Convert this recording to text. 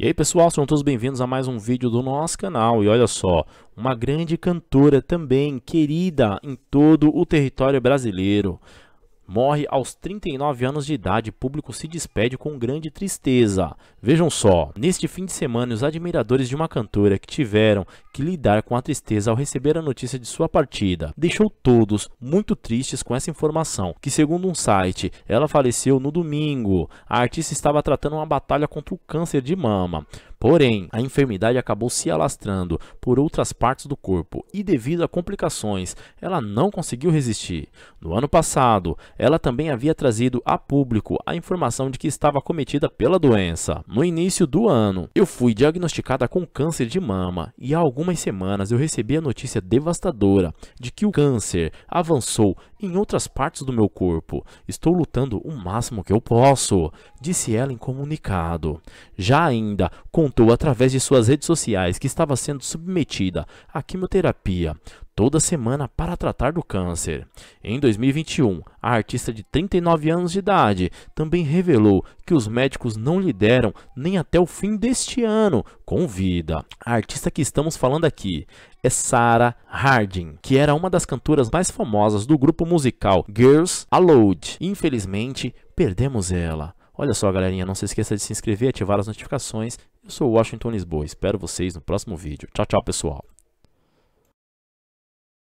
E aí pessoal, sejam todos bem-vindos a mais um vídeo do nosso canal. E olha só, uma grande cantora também, querida em todo o território brasileiro. Morre aos 39 anos de idade, público se despede com grande tristeza. Vejam só, neste fim de semana, os admiradores de uma cantora que tiveram que lidar com a tristeza ao receber a notícia de sua partida. Deixou todos muito tristes com essa informação, que segundo um site, ela faleceu no domingo. A artista estava tratando uma batalha contra o câncer de mama. Porém, a enfermidade acabou se alastrando por outras partes do corpo e, devido a complicações, ela não conseguiu resistir. No ano passado, ela também havia trazido a público a informação de que estava cometida pela doença. No início do ano, eu fui diagnosticada com câncer de mama e há algumas algumas semanas eu recebi a notícia devastadora de que o câncer avançou em outras partes do meu corpo. Estou lutando o máximo que eu posso, disse ela em comunicado. Já ainda contou através de suas redes sociais que estava sendo submetida à quimioterapia toda semana para tratar do câncer. Em 2021, a artista de 39 anos de idade também revelou que os médicos não lhe deram nem até o fim deste ano com vida. A artista que estamos falando aqui é Sarah Harding, que era uma das cantoras mais famosas do grupo musical Girls Aloud. Infelizmente, perdemos ela. Olha só, galerinha, não se esqueça de se inscrever e ativar as notificações. Eu sou o Washington Lisboa, espero vocês no próximo vídeo. Tchau, tchau, pessoal.